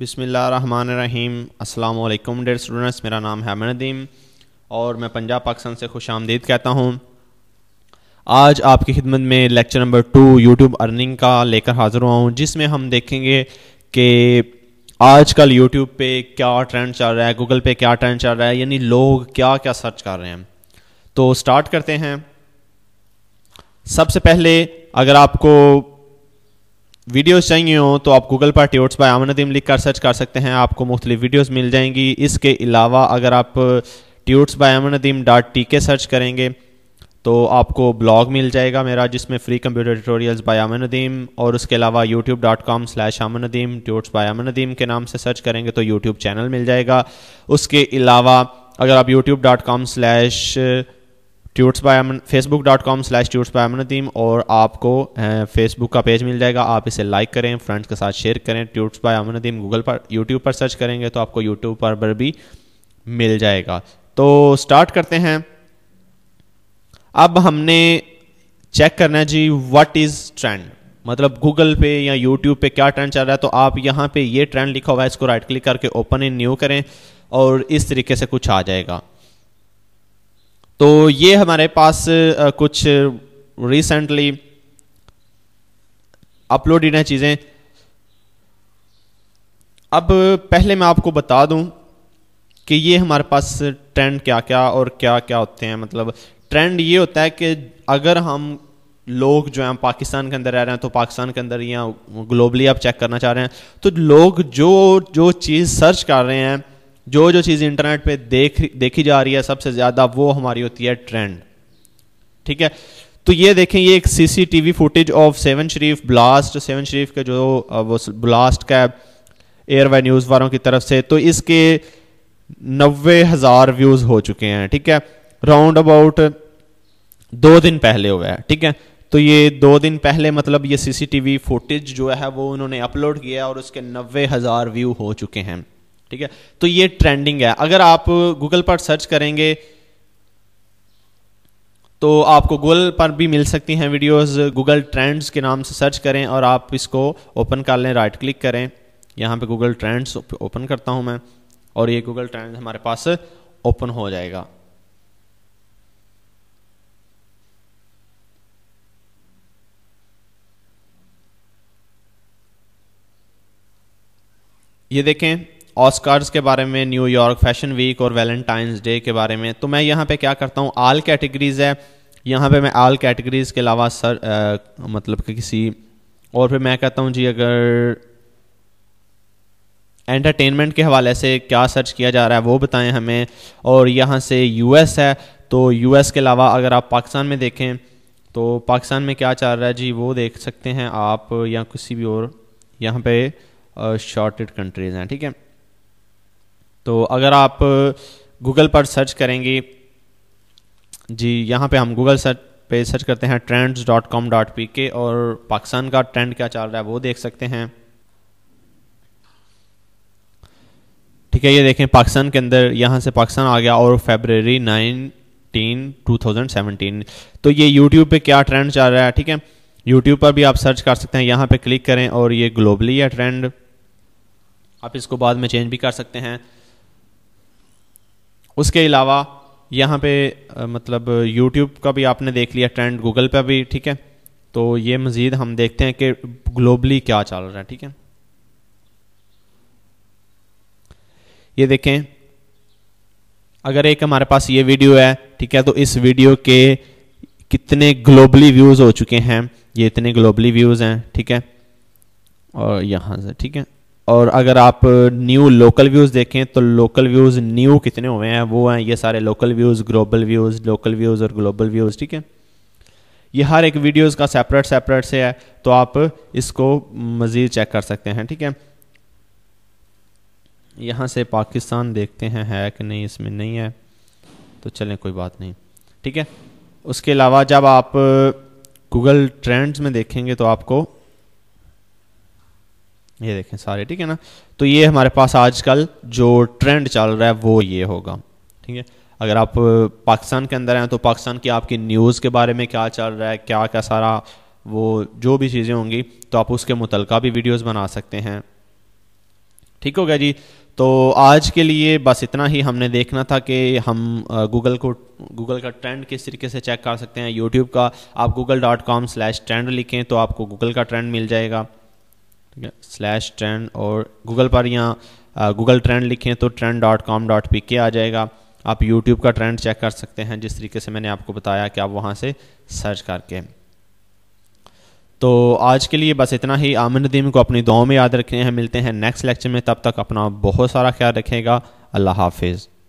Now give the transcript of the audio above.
बिसमीम् अल्लाम dear students मेरा नाम है अदीम और मैं पंजाब पाकिस्तान से खुश आमदीद कहता हूँ आज आपकी खिदमत में lecture number two YouTube earning का लेकर हाज़िर हुआ हूँ जिसमें हम देखेंगे कि आजकल यूट्यूब पे क्या ट्रेंड चल रहा है गूगल पे क्या ट्रेंड चल रहा है यानी लोग क्या क्या सर्च कर रहे हैं तो स्टार्ट करते हैं सबसे पहले अगर आपको वीडियोस चाहिए हो तो आप गूगल पर ट्यूट्स बाय अमन नदीम लिख कर सर्च कर सकते हैं आपको मुख्तलि वीडियोस मिल जाएंगी इसके अलावा अगर आप tuts by Aman Nadeem dot T K search करेंगे तो आपको ब्लॉग मिल जाएगा मेरा जिसमें free computer tutorials bye Aman Nadeem और उसके अलावा YouTube dot com slash Aman Nadeem tuts by Aman Nadeem के नाम से सर्च करेंगे तो यूट्यूब चैनल मिल जाएगा उसके अलावा अगर आप YouTube dot com slash tuts by Aman Facebook dot com slash tuts by Aman Nadeem और आपको फेसबुक का पेज मिल जाएगा आप इसे लाइक करें फ्रेंड्स के साथ शेयर करें tuts by Aman Nadeem Google पर यूट्यूब पर सर्च करेंगे तो आपको यूट्यूब पर, पर भी मिल जाएगा तो स्टार्ट करते हैं अब हमने चेक करना है जी व्हाट इज़ ट्रेंड मतलब गूगल पे या यूट्यूब पे क्या ट्रेंड चल रहा है तो आप यहाँ पे ये ट्रेंड लिखा हुआ है इसको राइट क्लिक करके ओपन इन न्यू करें और इस तरीके से कुछ आ जाएगा तो ये हमारे पास कुछ रिसेंटली अपलोडेड हैं चीज़ें अब पहले मैं आपको बता दूं कि ये हमारे पास ट्रेंड क्या क्या और क्या क्या होते हैं मतलब ट्रेंड ये होता है कि अगर हम लोग जो हैं पाकिस्तान के अंदर रह रहे हैं तो पाकिस्तान के अंदर या ग्लोबली आप चेक करना चाह रहे हैं तो लोग जो जो चीज़ सर्च कर रहे हैं जो जो चीज़ इंटरनेट पे देख देखी जा रही है सबसे ज़्यादा वो हमारी होती है ट्रेंड ठीक है तो ये देखें ये एक CCTV footage of Sehwan Sharif blast Sehwan Sharif के जो वो ब्लास्ट का एयरवे न्यूज़ वालों की तरफ से तो इसके नबे हज़ार व्यूज़ हो चुके हैं ठीक है राउंड अबाउट दो दिन पहले हुआ है ठीक है तो ये दो दिन पहले मतलब ये सीसीटीवी फुटेज जो है वो उन्होंने अपलोड किया और उसके नबे हज़ार व्यू हो चुके हैं ठीक है तो ये ट्रेंडिंग है अगर आप गूगल पर सर्च करेंगे तो आपको गूगल पर भी मिल सकती हैं वीडियोस गूगल ट्रेंड्स के नाम से सर्च करें और आप इसको ओपन कर लें राइट क्लिक करें यहाँ पे गूगल ट्रेंड्स ओपन करता हूँ मैं और ये गूगल ट्रेंड्स हमारे पास ओपन हो जाएगा ये देखें ऑस्कार्स के बारे में न्यूयॉर्क फैशन वीक और वैलेंटाइंस डे के बारे में तो मैं यहाँ पे क्या करता हूँ आल कैटेगरीज़ है यहाँ पे मैं आल कैटेगरीज़ के अलावा सर आ, मतलब कि किसी और फिर मैं कहता हूँ जी अगर एंटरटेनमेंट के हवाले से क्या सर्च किया जा रहा है वो बताएं हमें और यहाँ से यूएस है तो यूएस के अलावा अगर आप पाकिस्तान में देखें तो पाकिस्तान में क्या चल रहा है जी वो देख सकते हैं आप या किसी भी और यहाँ पे शॉर्टेड कंट्रीज़ हैं ठीक है तो अगर आप गूगल पर सर्च करेंगे जी यहाँ पे हम गूगल सर्च पे सर्च करते हैं trends dot com dot P K और पाकिस्तान का ट्रेंड क्या चल रहा है वो देख सकते हैं ठीक है ये देखें पाकिस्तान के अंदर यहाँ से पाकिस्तान आ गया और February nineteen two thousand seventeen तो ये यूट्यूब पे क्या ट्रेंड चल रहा है ठीक है यूट्यूब पर भी आप सर्च कर सकते हैं यहाँ पे क्लिक करें और ये ग्लोबली है ट्रेंड आप इसको बाद में चेंज भी कर सकते हैं उसके अलावा यहाँ पे आ, मतलब यूट्यूब का भी आपने देख लिया ट्रेंड गूगल पे भी ठीक है तो ये मज़ीद हम देखते हैं कि ग्लोबली क्या चल रहा है ठीक है ये देखें अगर एक हमारे पास ये वीडियो है ठीक है तो इस वीडियो के कितने ग्लोबली व्यूज़ हो चुके हैं ये इतने ग्लोबली व्यूज़ हैं ठीक है और यहाँ से ठीक है और अगर आप न्यू लोकल व्यूज़ देखें तो लोकल व्यूज़ न्यू कितने हुए हैं वो हैं ये सारे local views global views local views और ग्लोबल व्यूज़ ठीक है ये हर एक वीडियोस का सेपरेट सेपरेट से है तो आप इसको मज़ीद चेक कर सकते हैं ठीक है यहाँ से पाकिस्तान देखते हैं है कि नहीं इसमें नहीं है तो चलें कोई बात नहीं ठीक है उसके अलावा जब आप गूगल ट्रेंड्स में देखेंगे तो आपको ये देखें सारे ठीक है ना तो ये हमारे पास आजकल जो ट्रेंड चल रहा है वो ये होगा ठीक है अगर आप पाकिस्तान के अंदर हैं तो पाकिस्तान की आपकी न्यूज़ के बारे में क्या चल रहा है क्या क्या सारा वो जो भी चीज़ें होंगी तो आप उसके मुतलका भी वीडियोज़ बना सकते हैं ठीक हो गया जी तो आज के लिए बस इतना ही हमने देखना था कि हम गूगल को गूगल का ट्रेंड किस तरीके से चेक कर सकते हैं यूट्यूब का आप Google dot com slash trend लिखें तो आपको गूगल का ट्रेंड मिल जाएगा स्लैश ट्रेंड और गूगल पर यहाँ गूगल ट्रेंड लिखें तो trend dot com dot P K आ जाएगा आप यूट्यूब का ट्रेंड चेक कर सकते हैं जिस तरीके से मैंने आपको बताया कि आप वहाँ से सर्च करके तो आज के लिए बस इतना ही आमिर नदीम को अपनी दुआओं में याद रखें हैं मिलते हैं नेक्स्ट लेक्चर में तब तक अपना बहुत सारा ख्याल रखेगा अल्लाह हाफिज़